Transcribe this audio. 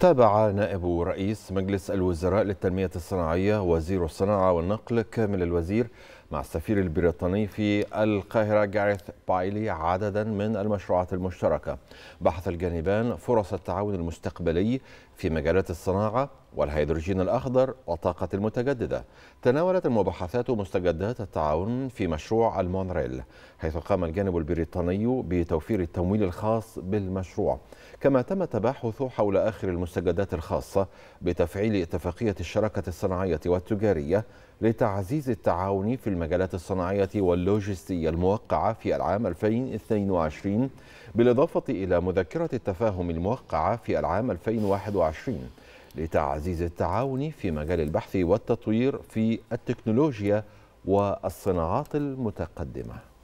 تابع نائب رئيس مجلس الوزراء للتنمية الصناعية وزير الصناعة والنقل كامل الوزير مع السفير البريطاني في القاهرة جاريث بايلي عددا من المشروعات المشتركة بحث الجانبان فرص التعاون المستقبلي في مجالات الصناعة والهيدروجين الأخضر والطاقة المتجددة تناولت المباحثات مستجدات التعاون في مشروع المونريل حيث قام الجانب البريطاني بتوفير التمويل الخاص بالمشروع كما تم التباحث حول آخر المستجدات الخاصة بتفعيل اتفاقية الشراكة الصناعية والتجارية لتعزيز التعاون في المجالات الصناعية واللوجستية الموقعة في العام 2022 بالإضافة إلى مذكرة التفاهم الموقعة في العام 2021 لتعزيز التعاون في مجال البحث والتطوير في التكنولوجيا والصناعات المتقدمه